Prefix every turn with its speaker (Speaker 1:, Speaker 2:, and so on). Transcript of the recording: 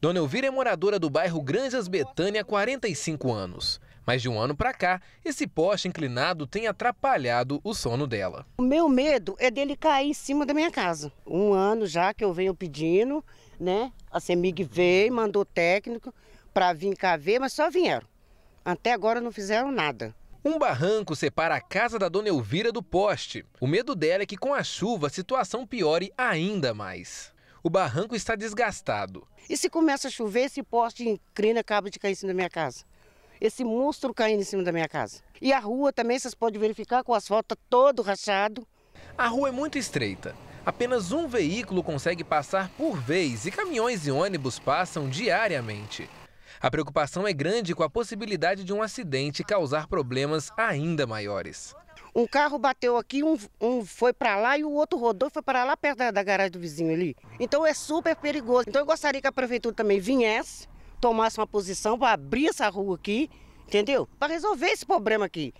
Speaker 1: Dona Elvira é moradora do bairro Granjas Betânia há 45 anos. Mas de um ano para cá, esse poste inclinado tem atrapalhado o sono dela.
Speaker 2: O meu medo é dele cair em cima da minha casa. Um ano já que eu venho pedindo, né? A CEMIG veio, mandou técnico para vir cá ver, mas só vieram. Até agora não
Speaker 1: fizeram nada. Um barranco separa a casa da dona Elvira do poste. O medo dela é que com a chuva a situação piore ainda mais o barranco está desgastado.
Speaker 2: E se começa a chover, esse poste incrível acaba de cair em cima da minha casa. Esse monstro caindo em cima da minha casa. E a rua também, vocês podem verificar, com o asfalto tá todo rachado. A rua
Speaker 1: é muito estreita. Apenas um veículo consegue passar por vez e caminhões e ônibus passam diariamente. A preocupação é grande com a possibilidade de um acidente causar problemas ainda maiores.
Speaker 2: Um carro bateu aqui, um, um foi para lá e o outro rodou e foi para lá perto da, da garagem do vizinho ali. Então é super perigoso. Então eu gostaria que a prefeitura também viesse, tomasse uma posição para abrir essa rua aqui, entendeu? Para resolver esse problema aqui.